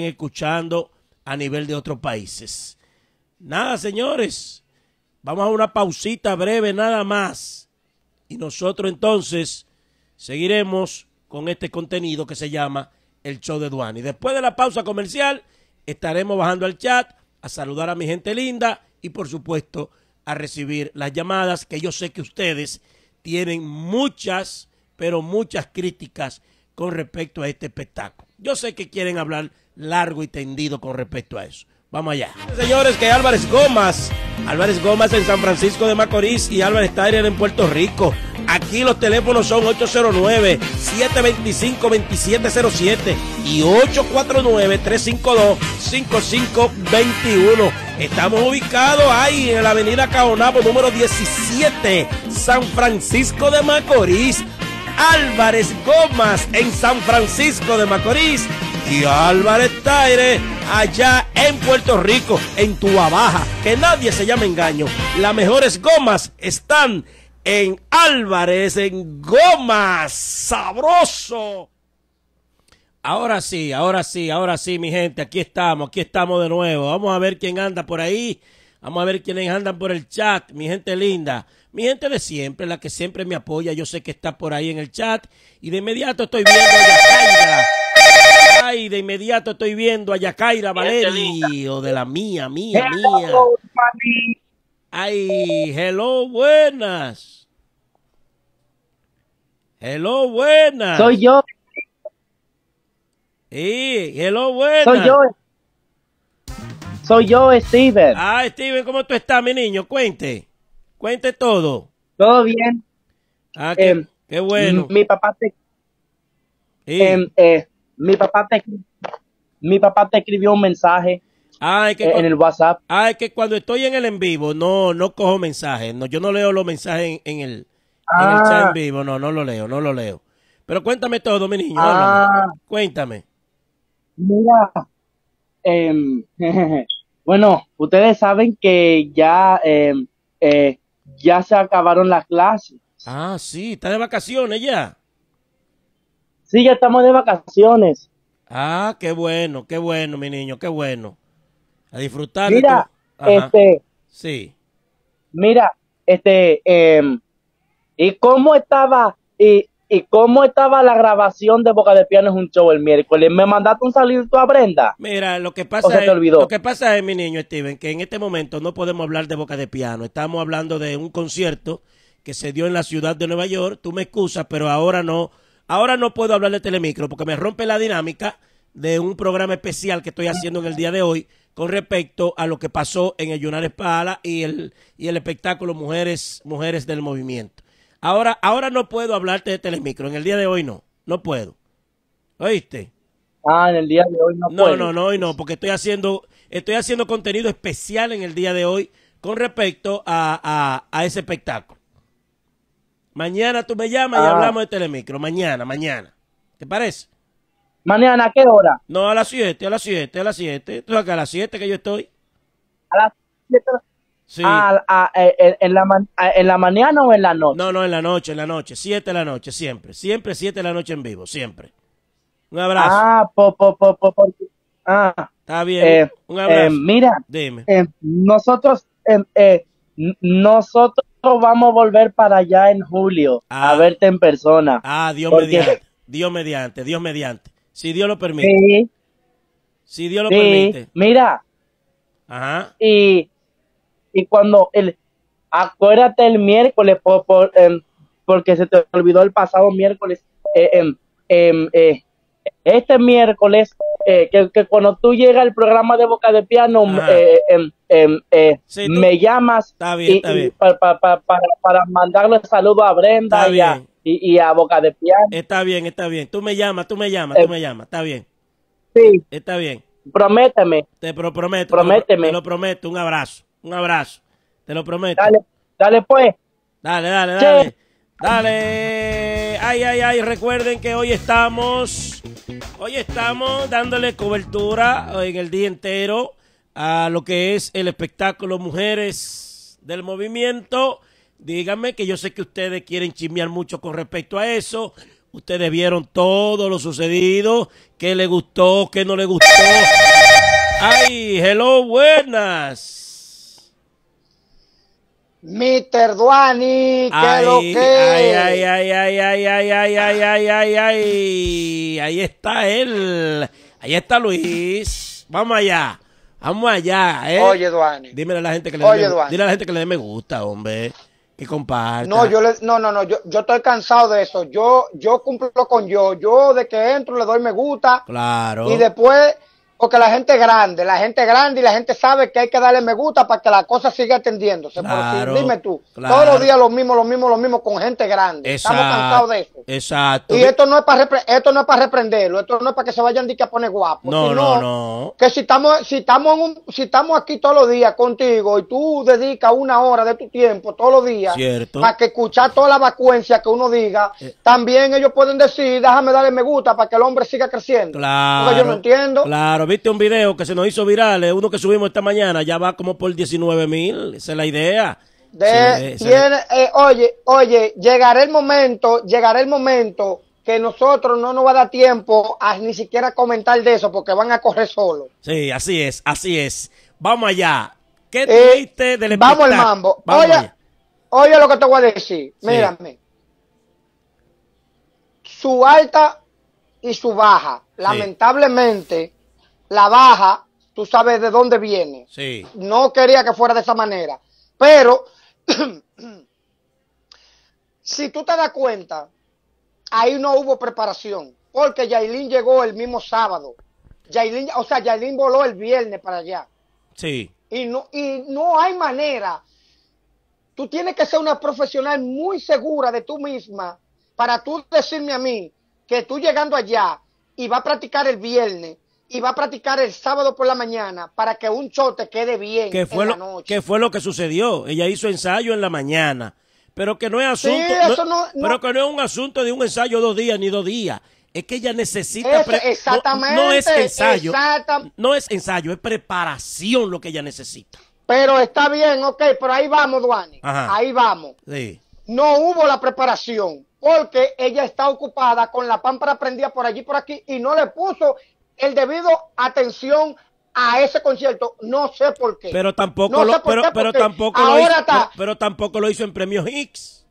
escuchando a nivel de otros países. Nada, señores, vamos a una pausita breve nada más. Y nosotros entonces seguiremos con este contenido que se llama El Show de Y Después de la pausa comercial, estaremos bajando al chat a saludar a mi gente linda y por supuesto a recibir las llamadas que yo sé que ustedes tienen muchas, pero muchas críticas con respecto a este espectáculo. Yo sé que quieren hablar largo y tendido con respecto a eso. Vamos allá. Señores, que Álvarez Gómez Álvarez Gómez en San Francisco de Macorís y Álvarez Tyler en Puerto Rico. Aquí los teléfonos son 809-725-2707 y 849-352-5521. Estamos ubicados ahí en la avenida Caonabo número 17, San Francisco de Macorís. Álvarez Gomas en San Francisco de Macorís y Álvarez Taire, allá en Puerto Rico, en Tua Baja. Que nadie se llame engaño. Las mejores gomas están en Álvarez, en Gomas. Sabroso. Ahora sí, ahora sí, ahora sí, mi gente. Aquí estamos, aquí estamos de nuevo. Vamos a ver quién anda por ahí. Vamos a ver quiénes andan por el chat, mi gente linda, mi gente de siempre, la que siempre me apoya, yo sé que está por ahí en el chat. Y de inmediato estoy viendo a Ay, de inmediato estoy viendo a Yacaira O de la mía, mía, mía. Ay, hello, buenas. Hello, buenas. Soy yo. Sí, hello, buenas. Soy yo. Soy yo, Steven. Ah, Steven, ¿cómo tú estás, mi niño? Cuente. Cuente todo. Todo bien. Ah, qué, em, bueno. Mi papá te... Sí. Em, eh, mi papá te, mi papá te escribió un mensaje ah, que en el WhatsApp. Ah, es que cuando estoy en el en vivo, no, no cojo mensajes. No, yo no leo los mensajes en, el, en el chat en ah. vivo. No, no lo leo, no lo leo. Pero cuéntame todo, mi niño. Ah. Cuéntame. Mira, em, bueno, ustedes saben que ya, em, eh, ya se acabaron las clases. Ah, sí, está de vacaciones ya. Sí, ya estamos de vacaciones. Ah, qué bueno, qué bueno, mi niño, qué bueno. A disfrutar. Mira, este. Sí. Mira, este. Em, ¿Y cómo estaba? Y, ¿Y cómo estaba la grabación de Boca de Piano es un show el miércoles? ¿Me mandaste un saludo a Brenda? Mira, lo que pasa te olvidó? lo que pasa es, mi niño Steven, que en este momento no podemos hablar de Boca de Piano. Estamos hablando de un concierto que se dio en la ciudad de Nueva York. Tú me excusas, pero ahora no Ahora no puedo hablar de Telemicro porque me rompe la dinámica de un programa especial que estoy haciendo en el día de hoy con respecto a lo que pasó en el Yunar Espada y el, y el espectáculo Mujeres, Mujeres del Movimiento. Ahora, ahora no puedo hablarte de Telemicro, en el día de hoy no, no puedo. ¿Oíste? Ah, en el día de hoy no, puedo. No, no, hoy no, porque estoy haciendo, estoy haciendo contenido especial en el día de hoy con respecto a ese espectáculo. Mañana tú me llamas y ah. hablamos de Telemicro. Mañana, mañana. ¿Te parece? ¿Mañana a qué hora? No, a las 7, a las 7, a las 7. Tú acá a las 7 que yo estoy. ¿A las 7? Sí. Ah, ah, eh, eh, en, la ¿En la mañana o en la noche? No, no, en la noche, en la noche. 7 de la noche, siempre. Siempre 7 de la noche en vivo, siempre. Un abrazo. Ah, po, po, po, po, Ah. Está bien. Eh, Un abrazo. mira, Dime. nosotros, nosotros vamos a volver para allá en julio a ah. verte en persona. Ah, Dios mediante, Dios mediante, Dios mediante. Si Dios lo permite. Si Dios lo permite. Mira. Y, y cuando el acuérdate el miércoles por, em, porque se te olvidó el pasado miércoles. Eh, em, em, eh este miércoles eh, que, cuando tú llegas al programa de Boca de Piano, eh, eh, em, em, me llamas para, para mandarle saludo a Brenda y a, y, Boca de Piano. Está bien, está bien. Tú me llamas, tú me llamas, tú me llamas. Está bien. Sí. Está bien. Prométeme. Te lo prometo. Prométeme. Te lo, prometo. Un abrazo. Un abrazo. Te lo prometo. Dale, dale pues. Dale, dale, dale. Dale ay, ay, ay. Recuerden que hoy estamos, hoy estamos dándole cobertura en el día entero a lo que es el espectáculo Mujeres del Movimiento. Díganme que yo sé que ustedes quieren chismear mucho con respecto a eso. Ustedes vieron todo lo sucedido, qué le gustó, qué no le gustó. Ay, hello, buenas. ¡Mr. Duani, que lo que. Ay, ay, ay, ay, ay, ay, ay, ay, ay, ay, ay. Ahí está él. Ahí está Luis. Vamos allá. Vamos allá, ¿eh? Oye, Duani. Dímele a la gente que le dile a la gente que le dé me gusta, hombre. Que comparta. No, yo le, no, no, no, yo, yo estoy cansado de eso. Yo, yo cumplo con yo. Yo de que entro le doy me gusta. Claro. Y después porque la gente grande, la gente grande y la gente sabe que hay que darle me gusta para que la cosa siga atendiéndose. dime tú, todos los días lo mismo, lo mismo, lo mismo con gente grande. Estamos cansados de eso. Exacto. Y esto no es para esto no es para reprenderlo, esto no es para que se vayan de que a poner guapo. No, no, no. Que si estamos, si estamos si estamos aquí todos los días contigo y tú dedicas una hora de tu tiempo todos los días para que escuchar toda la vacuencia que uno diga, eh. también ellos pueden decir, déjame darle me gusta para que el hombre siga creciendo. Claro. Porque yo no entiendo. Claro viste un video que se nos hizo viral, uno que subimos esta mañana, ya va como por 19 mil, esa es la idea. De, eh, oye, oye, llegará el momento, llegará el momento que nosotros no nos va a dar tiempo a ni siquiera comentar de eso porque van a correr solo. Sí, así es, así es. Vamos allá. ¿Qué eh, Vamos al mambo. oye, oye lo que te voy a decir. Mírame. Su alta y su baja. Lamentablemente, la baja, tú sabes de dónde viene. Sí. No quería que fuera de esa manera. Pero, si tú te das cuenta, ahí no hubo preparación, porque Yailin llegó el mismo sábado. o sea, Yailin voló el viernes para allá. Sí. Y no, y no hay manera. Tú tienes que ser una profesional muy segura de tú misma para tú decirme a mí que tú llegando allá y va a practicar el viernes y va a practicar el sábado por la mañana para que un chote quede bien que fue en lo, la noche. Que fue lo que sucedió. Ella hizo ensayo en la mañana. Pero que no es asunto. Pero que no es un asunto de un ensayo dos días ni dos días. Es que ella necesita. exactamente. No, es ensayo. No es ensayo, es preparación lo que ella necesita. Pero está bien, ok, pero ahí vamos, Duane. Ahí vamos. Sí. No hubo la preparación porque ella está ocupada con la pámpara prendida por allí por aquí y no le puso el debido atención a ese concierto, no sé por qué. Pero tampoco lo, pero, pero tampoco hizo, pero, tampoco lo hizo en Premios Hicks.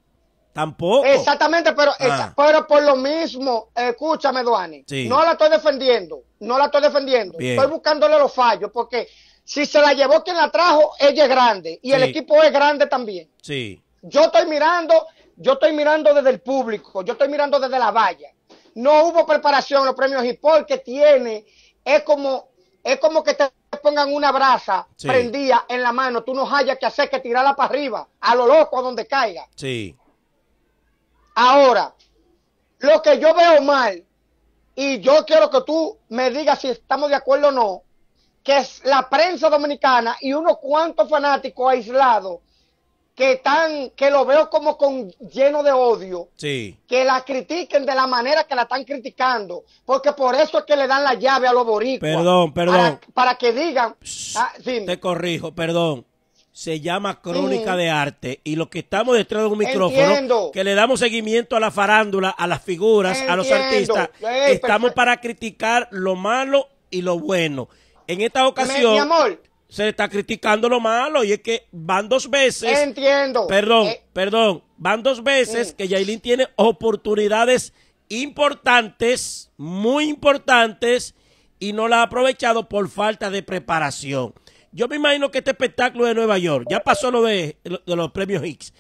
Tampoco. Exactamente, pero, ah. pero por lo mismo, escúchame, Duane, no la estoy defendiendo, no la estoy defendiendo. Estoy buscándole los fallos porque si se la llevó quien la trajo, ella es grande y el equipo es grande también. Sí. Yo estoy mirando, yo estoy mirando desde el público, yo estoy mirando desde la valla no hubo preparación, los premios y porque tiene es como, es como que te pongan una brasa prendida en la mano, tú no hayas que hacer que tirarla para arriba, a lo loco, a donde caiga. Sí. Ahora, lo que yo veo mal, y yo quiero que tú me digas si estamos de acuerdo o no, que es la prensa dominicana y unos cuantos fanáticos aislados que que lo veo como con lleno de odio, sí. que la critiquen de la manera que la están criticando, porque por eso es que le dan la llave a los boricuas. Perdón, perdón. Para, que digan. Ah, te corrijo, perdón. Se llama Crónica de Arte y los que estamos detrás de un micrófono, que le damos seguimiento a la farándula, a las figuras, a los artistas, eh, estamos para criticar lo malo y lo bueno. En esta ocasión, se está criticando lo malo y es que van dos veces. Entiendo. Perdón, eh. perdón. Van dos veces mm. que Yailin tiene oportunidades importantes, muy importantes, y no la ha aprovechado por falta de preparación. Yo me imagino que este espectáculo de Nueva York, ya pasó lo de, los premios Hicks,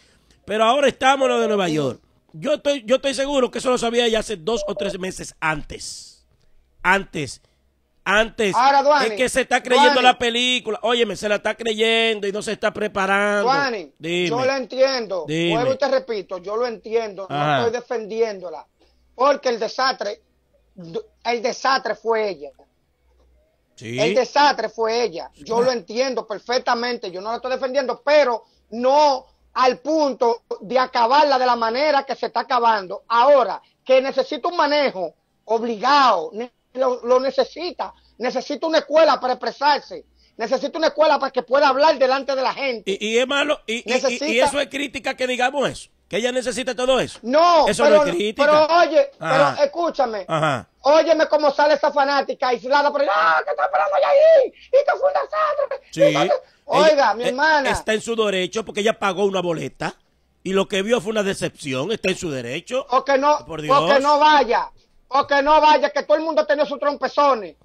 pero ahora estamos en lo de Nueva mm. York. Yo estoy, yo estoy seguro que eso lo sabía ya hace dos o tres meses antes. Antes antes es que se está creyendo la película. Óyeme, se la está creyendo y no se está preparando. yo la entiendo. te repito, yo lo entiendo. No estoy defendiéndola. Porque el desastre, el desastre fue ella. El desastre fue ella. Yo lo entiendo perfectamente. Yo no la estoy defendiendo, pero no al punto de acabarla de la manera que se está acabando. Ahora, que necesito un manejo obligado, lo, necesita. Necesita una escuela para expresarse. Necesita una escuela para que pueda hablar delante de la gente. Y, es malo. Y, eso es crítica que digamos eso. Que ella necesita todo eso. No, eso no es crítica. Pero oye, pero escúchame. Ajá. Óyeme cómo sale esa fanática aislada por ahí. ¡Ah, que está esperando allá ahí! ¡Y que fue un desastre! Sí. oiga, eh, mi hermana. Está en su derecho porque ella pagó una boleta. Y lo que vio fue una decepción, está en su derecho. O que no, por Dios. O que no vaya. O que no vaya, que todo el mundo tiene sus trompezones.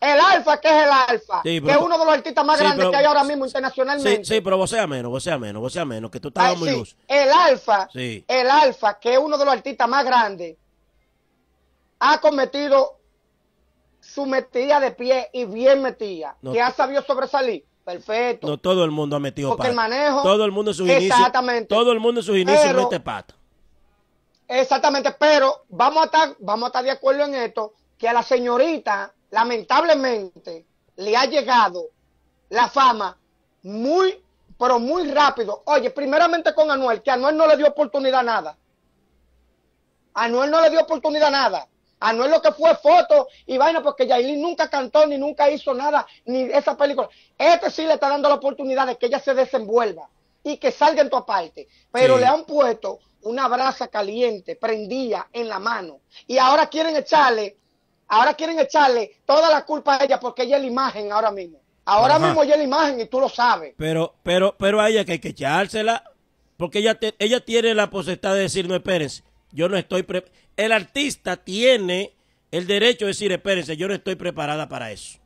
El alfa, que es el alfa, que es uno de los artistas más grandes que hay ahora mismo internacionalmente. Sí, pero vos sea menos, vos sea menos, vos sea menos, que tú estás ah, muy luz. El alfa, el alfa, que es uno de los artistas más grandes, ha cometido su metida de pie y bien metida, que ha sabido sobresalir. Perfecto. No todo el mundo ha metido Porque el manejo. Todo el mundo en sus inicios. Exactamente. Todo el mundo en sus inicios mete pato. Exactamente, pero vamos a estar, vamos a estar de acuerdo en esto, que a la señorita, lamentablemente, le ha llegado la fama muy, pero muy rápido. Oye, primeramente con Anuel, que Anuel no le dio oportunidad a nada. Anuel no le dio oportunidad a nada. Anuel lo que fue foto y vaina, porque Yailin nunca cantó ni nunca hizo nada, ni esa película. Este sí le está dando la oportunidad de que ella se desenvuelva y que salga en tu aparte. Pero le han puesto una brasa caliente prendía en la mano y ahora quieren echarle, ahora quieren echarle toda la culpa a ella porque ella es la imagen ahora mismo. Ahora mismo ella es la imagen y tú lo sabes. Pero, pero, pero a ella que hay que echársela porque ella, ella tiene la posibilidad de decir, no, espérense, yo no estoy... Pre el artista tiene el derecho de decir, espérense, yo no estoy preparada para eso.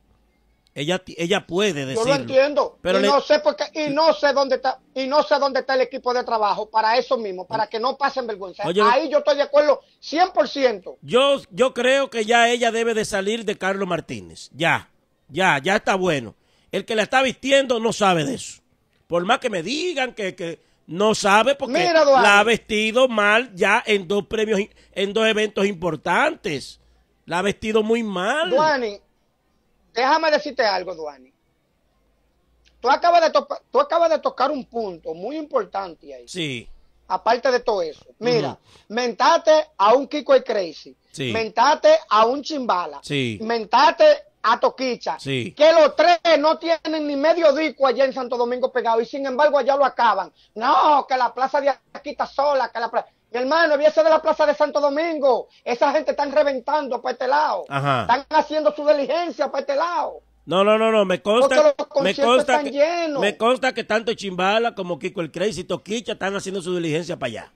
Ella, puede decir Yo entiendo. Pero y no sé y no sé dónde está, y no sé dónde está el equipo de trabajo para eso mismo, para que no pasen vergüenza. Ahí yo estoy de acuerdo 100%. Yo, yo creo que ya ella debe de salir de Carlos Martínez. Ya, ya, ya está bueno. El que la está vistiendo no sabe de eso. Por más que me digan que, no sabe porque la ha vestido mal ya en dos premios, en dos eventos importantes. La ha vestido muy mal déjame decirte algo, Duani. Tú acabas, de tocar un punto muy importante ahí. Sí. Aparte de todo eso. Mira, mentate a un Kiko y Crazy. Sí. Mentate a un Chimbala. Sí. Mentate a Toquicha. Sí. Que los tres no tienen ni medio disco allá en Santo Domingo pegado y sin embargo allá lo acaban. No, que la plaza de aquí está sola, que la plaza hermano, y eso de la Plaza de Santo Domingo. Esa gente están reventando para este lado. Están haciendo su diligencia para este lado. No, no, no, no, me consta, me consta, que, me consta que tanto Chimbala como Kiko el Crazy y Toquicha están haciendo su diligencia para allá.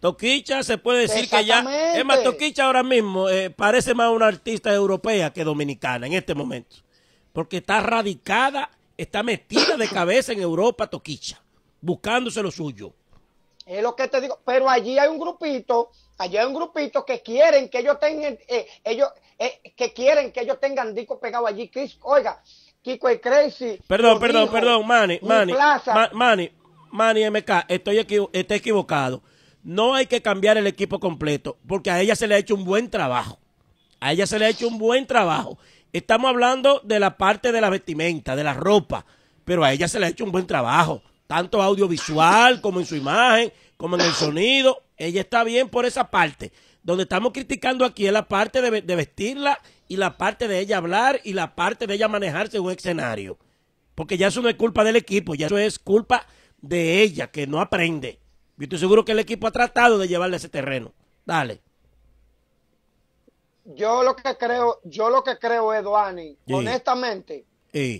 Toquicha se puede decir que ya, es más, Toquicha ahora mismo eh, parece más una artista europea que dominicana en este momento, porque está radicada, está metida de cabeza en Europa Toquicha, buscándose lo suyo. Es lo que te digo. Pero allí hay un grupito, allí hay un grupito que quieren que ellos tengan, eh, ellos, eh, que quieren que ellos tengan disco pegado allí. oiga, Kiko y Crazy. Perdón, perdón, perdón, Manny, Manny, Mani, Manny, MK, estoy equivocado. No hay que cambiar el equipo completo, porque a ella se le ha hecho un buen trabajo. A ella se le ha hecho un buen trabajo. Estamos hablando de la parte de la vestimenta, de la ropa, pero a ella se le ha hecho un buen trabajo tanto audiovisual como en su imagen, como en el sonido. Ella está bien por esa parte. Donde estamos criticando aquí es la parte de, vestirla y la parte de ella hablar y la parte de ella manejarse en un escenario. Porque ya eso no es culpa del equipo, ya eso es culpa de ella, que no aprende. Yo estoy seguro que el equipo ha tratado de llevarle ese terreno. Dale. Yo lo que creo, yo lo que creo, Eduani, honestamente,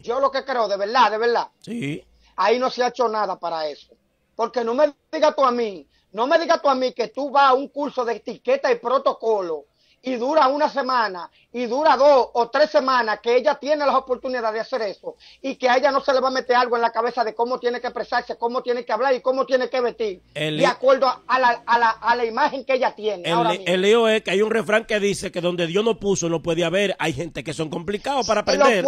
yo lo que creo, de verdad, de verdad, sí ahí no se ha hecho nada para eso. Porque no me digas tú a mí, no me digas tú a mí que tú vas a un curso de etiqueta y protocolo y dura una semana y dura dos o tres semanas que ella tiene las oportunidades de hacer eso y que a ella no se le va a meter algo en la cabeza de cómo tiene que expresarse, cómo tiene que hablar y cómo tiene que vestir de acuerdo a la, a, la, a la, imagen que ella tiene. El, lío es que hay un refrán que dice que donde Dios no puso no puede haber. Hay gente que son complicados para aprender.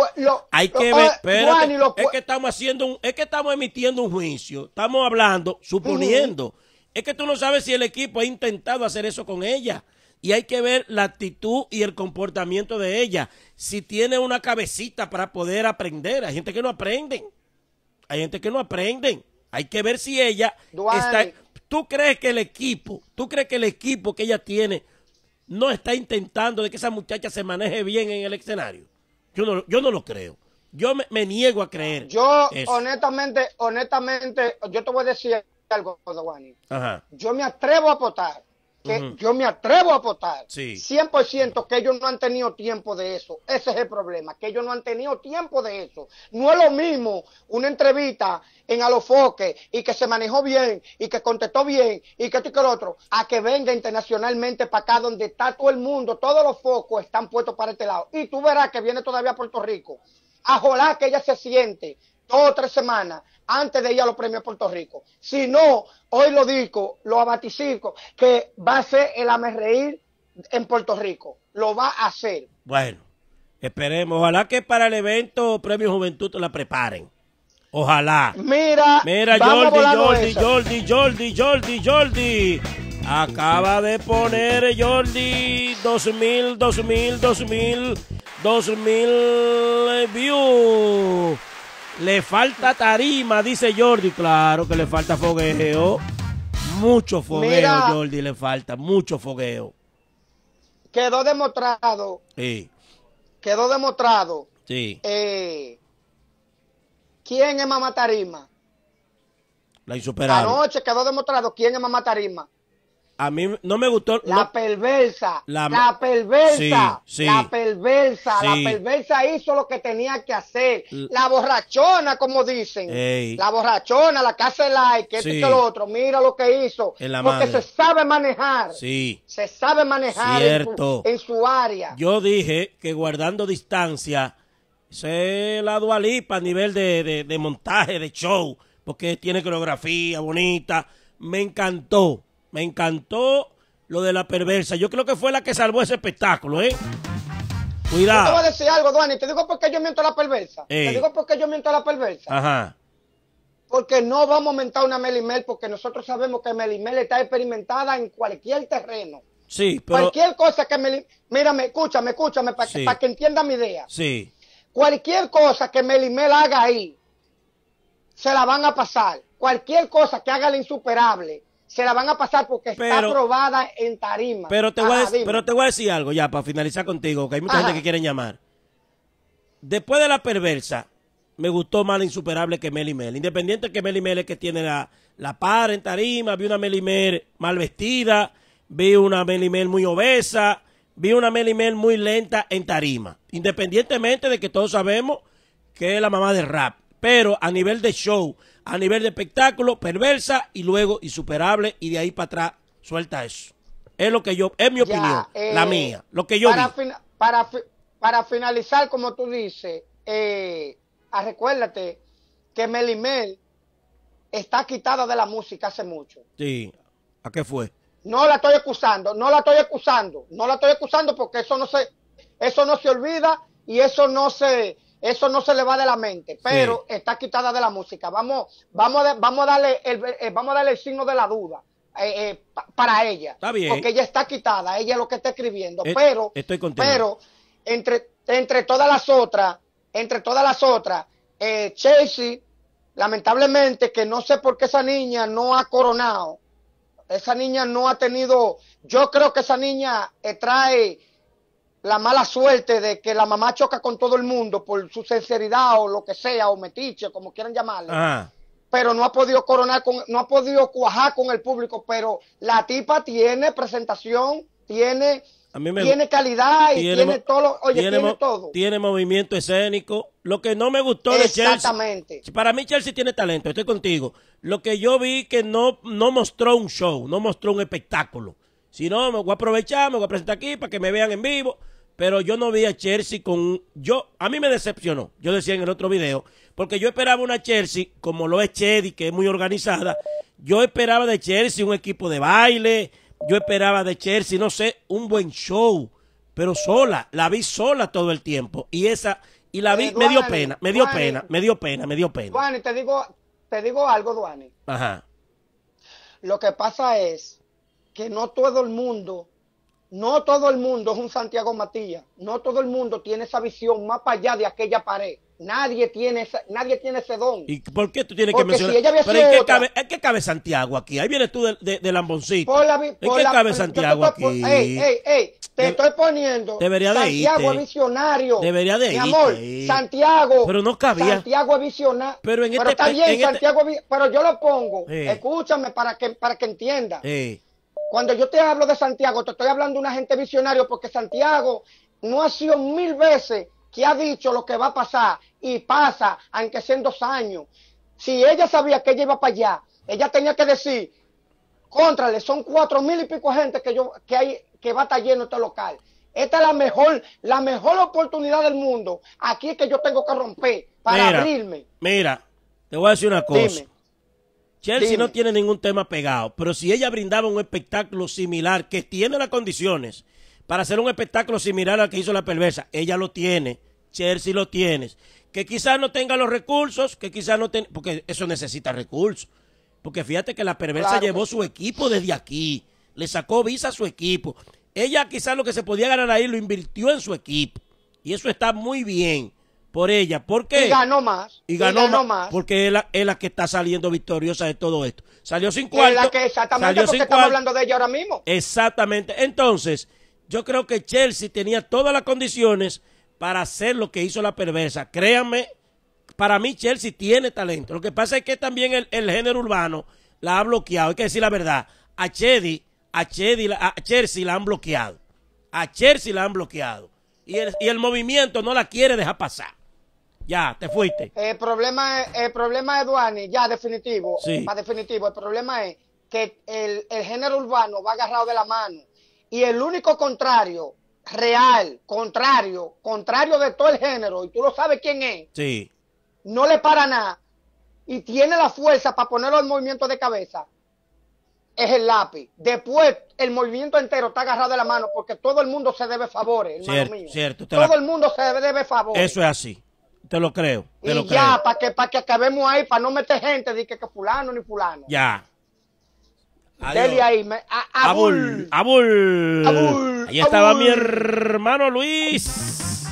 hay que oh, ver, eh, pero es que estamos haciendo, es que estamos emitiendo un juicio, estamos hablando, suponiendo. Es que tú no sabes si el equipo ha intentado hacer eso con ella y hay que ver la actitud y el comportamiento de ella. Si tiene una cabecita para poder aprender. Hay gente que no aprende. Hay gente que no aprende. Hay que ver si ella está... ¿Tú crees que el equipo, tú crees que el equipo que ella tiene no está intentando de que esa muchacha se maneje bien en el escenario? Yo no, yo no lo creo. Yo me, niego a creer. Yo, honestamente, honestamente, yo te voy a decir algo, Yo me atrevo a apostar que yo me atrevo a votar. Sí. 100% que ellos no han tenido tiempo de eso. Ese es el problema, que ellos no han tenido tiempo de eso. No es lo mismo una entrevista en Alofoque y que se manejó bien y que contestó bien y que esto y que lo otro, a que venga internacionalmente para acá donde está todo el mundo, todos los focos están puestos para este lado. Y tú verás que viene todavía a Puerto Rico. A jolar que ella se siente dos o tres semanas antes de ir a los premios Puerto Rico. Si no, hoy lo digo, lo abaticico, que va a ser el reír en Puerto Rico. Lo va a hacer. Bueno, esperemos. Ojalá que para el evento Premio Juventud la preparen. Ojalá. Mira, Mira Jordi, Jordi, Jordi, Jordi, Jordi, Jordi, Acaba de poner Jordi 2000, 2000, 2000, 2000 views. Le falta tarima, dice Jordi. Claro que le falta fogueo. Mucho fogueo, Jordi, le falta. Mucho fogueo. Quedó demostrado. Sí. Quedó demostrado. Sí. Eh, ¿Quién es mamá tarima? La insuperable. Anoche quedó demostrado quién es mamá tarima. A mí no me gustó. La perversa. La, perversa. la perversa. La perversa hizo lo que tenía que hacer. La borrachona, como dicen. La borrachona, la casa like, esto y que lo otro. Mira lo que hizo. Porque se sabe manejar. Se sabe manejar En, su, área. Yo dije que guardando distancia se la dualipa a nivel de, de montaje, de show. Porque tiene coreografía bonita. Me encantó me encantó lo de la perversa. Yo creo que fue la que salvó ese espectáculo, ¿eh? Cuidado. te voy a decir algo, Dani. Te digo porque yo miento a la perversa. Te digo porque yo miento a la perversa. Ajá. Porque no vamos a a una Melimel, porque nosotros sabemos que Melimel está experimentada en cualquier terreno. Sí, pero... Cualquier cosa que Melimel... Mírame, escúchame, escúchame, para que, que entienda mi idea. Sí. Cualquier cosa que Melimel haga ahí, se la van a pasar. Cualquier cosa que haga la insuperable, se la van a pasar porque está aprobada en tarima. Pero te, voy a, decir, pero te voy a decir algo ya para finalizar contigo, que hay mucha gente que quieren llamar. Después de la perversa, me gustó más la insuperable que Meli Mel. Independiente que Meli Mel es que tiene la, par en tarima, vi una Meli Mel mal vestida, vi una Meli Mel muy obesa, vi una Meli Mel muy lenta en tarima. Independientemente de que todos sabemos que es la mamá de rap. Pero a nivel de show, a nivel de espectáculo, perversa y luego insuperable y de ahí para atrás suelta eso. Es lo que yo, es mi opinión, eh, la mía, lo que yo para, para, finalizar, como tú dices, eh, ah, recuérdate que Melimel está quitada de la música hace mucho. Sí, ¿a qué fue? No la estoy acusando, no la estoy acusando, no la estoy acusando porque eso no se, eso no se olvida y eso no se, eso no se le va de la mente, pero está quitada de la música. Vamos, vamos, a, vamos a darle el, eh, vamos a darle el signo de la duda. Eh, eh, para ella, está bien. porque ella está quitada, ella es lo que está escribiendo, pero, estoy pero entre, entre todas las otras, entre todas las otras, eh, Chelsea, lamentablemente, que no sé por qué esa niña no ha coronado, esa niña no ha tenido, yo creo que esa niña trae la mala suerte de que la mamá choca con todo el mundo por su sinceridad o lo que sea, o metiche, como quieran llamarle. Pero no ha podido coronar, con, no ha podido cuajar con el público, pero la tipa tiene presentación, tiene, tiene calidad y tiene, todo. tiene, todo. Tiene movimiento escénico. Lo que no me gustó de Chelsea. Exactamente. Para mí, Chelsea tiene talento, estoy contigo. Lo que yo vi que no, no mostró un show, no mostró un espectáculo. Si no, me voy a aprovechar, me voy a presentar aquí para que me vean en vivo. Pero yo no vi a Chelsea con... yo A mí me decepcionó, yo decía en el otro video, porque yo esperaba una Chelsea, como lo es Chedi, que es muy organizada. Yo esperaba de Chelsea un equipo de baile, yo esperaba de Chelsea, no sé, un buen show, pero sola, la vi sola todo el tiempo. Y esa, y la vi, eh, me dio pena, me dio pena, me dio pena, me dio pena. Duane, te digo, te digo algo, Duane. Ajá. Lo que pasa es que no todo el mundo, no todo el mundo es un Santiago Matías, no todo el mundo tiene esa visión más para allá de aquella pared. Nadie tiene, esa, nadie tiene ese don. ¿Y por qué tú tienes que mencionar? Si ella ¿Pero en, qué cabe, cabe, Santiago aquí? Ahí vienes tú de, de Lamboncito. La, qué cabe Santiago aquí? Ey, ey, ey, te estoy poniendo. Debería de Santiago es visionario. Debería de Mi amor, Santiago. Pero no cabía. Santiago es visionario. Pero, en este está bien, este Santiago Pero yo lo pongo. Escúchame para que, para que entienda. Cuando yo te hablo de Santiago, te estoy hablando de una gente visionario porque Santiago no ha sido mil veces que ha dicho lo que va a pasar y pasa, aunque sean dos años. Si ella sabía que ella iba para allá, ella tenía que decir, contrale, son cuatro mil y pico gente que, yo, que, hay, que va a estar lleno este local. Esta es la mejor, la mejor oportunidad del mundo. Aquí es que yo tengo que romper para abrirme. Mira, te voy a decir una cosa. Chelsea no tiene ningún tema pegado, pero si ella brindaba un espectáculo similar, que tiene las condiciones para hacer un espectáculo similar al que hizo la perversa, ella lo tiene, Chelsea lo tiene. Que quizás no tenga los recursos, que quizás no tenga, porque eso necesita recursos. Porque fíjate que la perversa llevó su equipo desde aquí, le sacó visa a su equipo. Ella quizás lo que se podía ganar ahí lo invirtió en su equipo. Y eso está muy bien por ella. ¿Por qué? Y ganó más. Y ganó, más, Porque es la, que está saliendo victoriosa de todo esto. Salió sin cuarto. la que exactamente estamos hablando de ella ahora mismo. Exactamente. Entonces, yo creo que Chelsea tenía todas las condiciones para hacer lo que hizo la perversa. Créanme, para mí Chelsea tiene talento. Lo que pasa es que también el, género urbano la ha bloqueado. Hay que decir la verdad. A Chedi, a, Chedi, a Chelsea la han bloqueado. A Chelsea la han bloqueado. y el movimiento no la quiere dejar pasar. Ya, te fuiste. El problema, el problema es ya definitivo. Sí. definitivo. El problema es que el, género urbano va agarrado de la mano. Y el único contrario real, contrario, contrario de todo el género, y tú lo sabes quién es, sí. no le para nada y tiene la fuerza para ponerlo en movimiento de cabeza, es el lápiz. Después, el movimiento entero está agarrado de la mano porque todo el mundo se debe favores, hermano cierto, mío. Cierto, todo el mundo se debe favores. Eso es así. Te lo creo. Te y ya, para que, pa que acabemos ahí, para no meter gente de que, que fulano ni fulano. Ya. Dele ahí. abul, abul. Ahí estaba mi hermano Luis.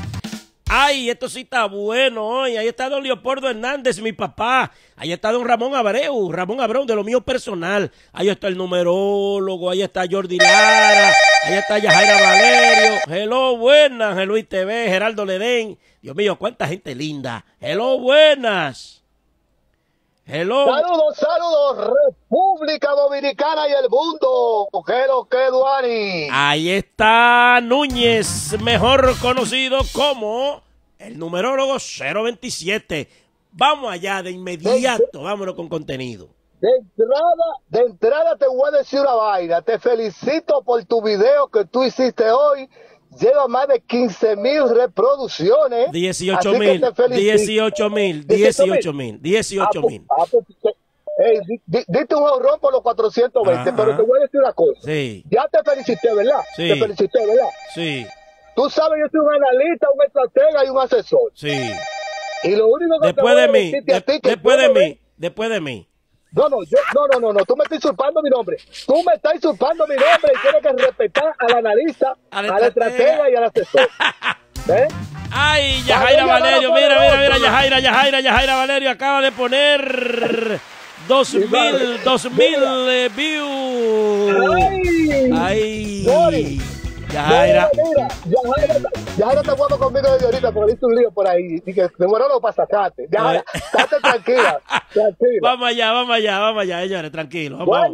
Ay, esto sí está bueno hoy. Ahí está don Leopoldo Hernández, mi papá. Ahí está don Ramón Abreu, Ramón Abreu, de lo mío personal. Ahí está el numerólogo, ahí está Jordi Lara, ahí está Yajaira Valerio. Hello, buenas, Luis TV, Geraldo Ledén. Dios mío, cuánta gente linda. Hello, buenas. Hello. Saludos, saludos, República Dominicana y el mundo. que, Duani? Ahí está Núñez, mejor conocido como el numerólogo 027. Vamos allá de inmediato, vámonos con contenido. De entrada, de entrada te voy a decir una vaina. Te felicito por tu video que tú hiciste hoy lleva más de 15 mil reproducciones. 18 mil, 18 mil, 18 mil, 18 mil. diste un ahorrón por los 420, pero te voy a decir una cosa. Sí. Ya te felicité, ¿verdad? Sí. Te felicité, ¿verdad? Sí. Tú sabes, yo soy un analista, un estratega y un asesor. Sí. Y lo único que después te voy de mí, de, a después de mí, después de mí. No, no, yo, no, no, no, no, tú me estás usurpando mi nombre. Tú me estás usurpando mi nombre y tienes que respetar al analista, a la, a la estratega y al asesor. ¿Eh? Ay, Yajaira Valerio, mira, mira, mira, Yajaira, Yajaira, Yajaira Valerio acaba de poner dos mil, dos mil eh, views. Ay, Ay. Yahaira. Mira, Yajaira, ya no te puedo conmigo desde ahorita porque hice un lío por ahí. Y que muero para sacarte. Ya, estate tranquila, tranquila. Vamos allá, vamos allá, vamos allá, señores, tranquilo. Vamos.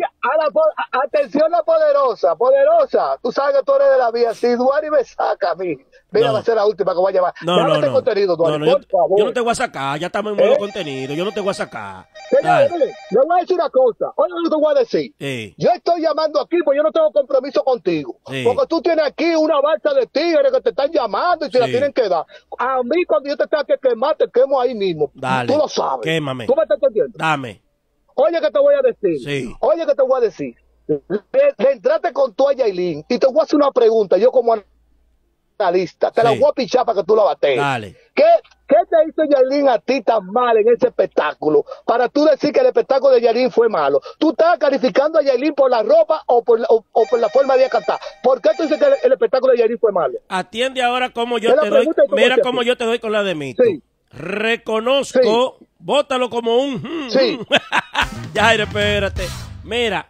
atención la poderosa, poderosa. Tú sabes que tú eres de la vía. Si Duari me saca a mí, Mira, va a ser la última que voy a llevar. No, no, no, este no. contenido, Duane, por yo, favor. Yo no te voy a sacar, ya estamos en modo contenido, yo no te voy a sacar. Dale. le voy a decir una cosa, oye lo te voy a decir. Sí. Yo estoy llamando aquí porque yo no tengo compromiso contigo. Sí. Porque tú tienes aquí una balsa de tigres que te están llamando y te la tienen que dar. A mí cuando yo te tenga que quemar, te quemo ahí mismo. Dale. Tú lo sabes. Quémame. ¿Tú me estás entendiendo? Dame. Oye que te voy a decir. Sí. Oye que te voy a decir. Le, con tu a y te voy a hacer una pregunta, yo como lista. Te la voy a pichar para que tú la bates. Dale. ¿Qué, te hizo Yalín a ti tan mal en ese espectáculo? Para tú decir que el espectáculo de Yalín fue malo. ¿Tú estás calificando a Yalín por la ropa o por la, forma de cantar? ¿Por qué tú dices que el, espectáculo de Yalín fue malo? Atiende ahora como yo te doy. mira cómo yo te doy con la de mí. Reconozco, bótalo como un. Mm, mm. sí. espérate. Mira,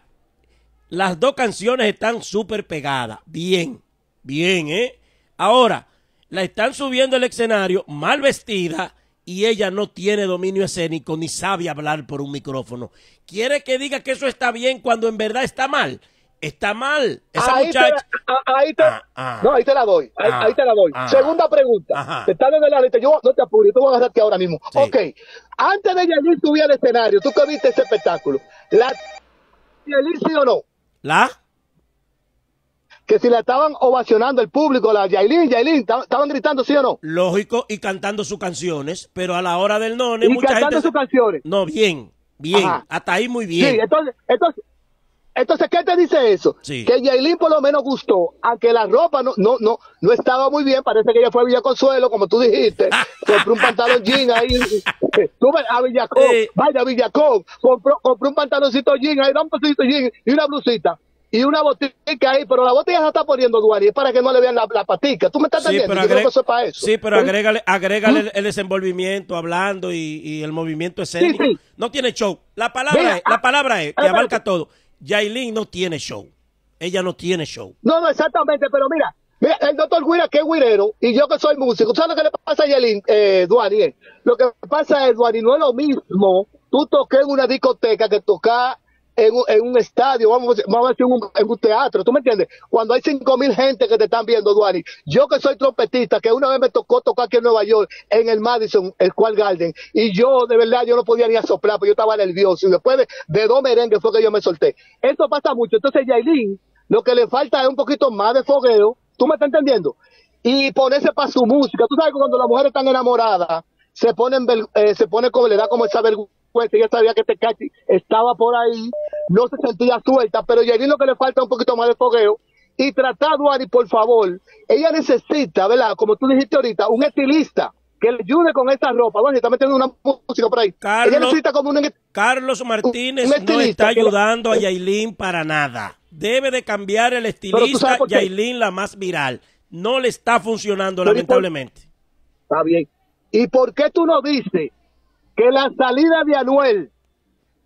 las dos canciones están súper pegadas. Bien, bien, ¿eh? Ahora, la están subiendo al escenario mal vestida y ella no tiene dominio escénico ni sabe hablar por un micrófono. Quiere que diga que eso está bien cuando en verdad está mal. Está mal. Esa ahí muchacha. Te la doy. Ahí, ah, te la doy. Ah. Segunda pregunta. Te están en la letra. Yo no te yo te voy a agarrarte ahora mismo. Ok. Antes de Yelir subir al escenario, tú que viste ese espectáculo, ¿la Yelir sí o no? ¿La? que si la estaban ovacionando el público, la Yailin, Yailin, estaban gritando, ¿sí o no? Lógico, y cantando sus canciones, pero a la hora del none, y cantando sus canciones. No, bien, bien, hasta ahí muy bien. Sí, entonces, entonces, entonces, ¿qué te dice eso? Que Yailin por lo menos gustó, aunque la ropa no, no, no, no estaba muy bien, parece que ella fue a Villa Consuelo, como tú dijiste, compró un pantalón jean ahí, tuve a Villacón, eh. vaya Villacón, compró, compró un pantaloncito jean ahí, un pantaloncito jean y una blusita, y una botica ahí, pero la botella se está poniendo dual es para que no le vean la, la patica. ¿Tú me estás diciendo Sí, pero, agrega, eso para eso. Sí, pero agrégale, ¿Mm? agrégale ¿Mm? el, desenvolvimiento, hablando y, el movimiento escénico. No tiene show. La palabra es, la ah, palabra es, ah, que abarca todo. Yailin no tiene show. Ella no tiene show. No, no, exactamente, pero mira, Mira, el doctor Guira, que es guirero, y yo que soy músico, ¿sabes lo que le pasa a Yailin eh, eh, Lo que pasa es, Duani, no es lo mismo tú toques en una discoteca que tocar en, un estadio, vamos, a decir, en un teatro, ¿tú me entiendes? Cuando hay cinco mil gente que te están viendo, Duani. Yo que soy trompetista, que una vez me tocó tocar aquí en Nueva York, en el Madison, el cual Garden, y yo, de verdad, yo no podía ni asoplar porque yo estaba nervioso, y después de, dos merengues fue que yo me solté. Eso pasa mucho. Entonces, Yailin, lo que le falta es un poquito más de fogueo, ¿tú me estás entendiendo? Y ponerse para su música. Tú sabes que cuando las mujeres están enamoradas, se ponen, eh, se pone como le da como esa vergüenza ella sabía que este cachi estaba por ahí, no se sentía suelta, pero ya lo que le falta un poquito más de fogueo. Y a Duari, por favor, ella necesita, ¿verdad? Como tú dijiste ahorita, un estilista que le ayude con esta ropa. Bueno, está metiendo una música por ahí. Carlos, como un... Carlos Martínez no está ayudando a eh. Yailin para nada. Debe de cambiar el estilista Yailin, la más viral. No le está funcionando, lamentablemente. Está bien. ¿Y por qué tú no dices que la salida de Anuel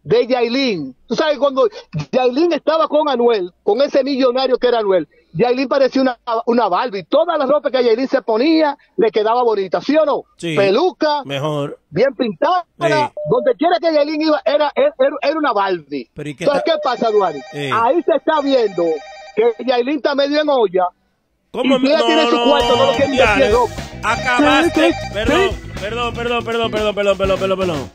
de Yailin, tú sabes, cuando Yailin estaba con Anuel, con ese millonario que era Anuel, Yailin parecía una, una Barbie. Toda la ropa que Yailin se ponía le quedaba bonita, ¿sí o no? Peluca, mejor. bien pintada. Donde quiera que Yailin iba, era, era, una Barbie. qué Entonces, ¿qué pasa, Duarte? Ahí se está viendo que Yailin está medio en olla. ¿Cómo y no, tiene su cuarto, no Acabaste, perdón Perdón, perdón, perdón, perdón, perdón, perdón, perdón, perdón.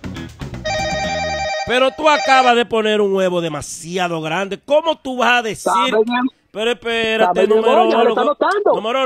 Pero tú acabas de poner un huevo demasiado grande. ¿Cómo tú vas a decir? Pero espérate, número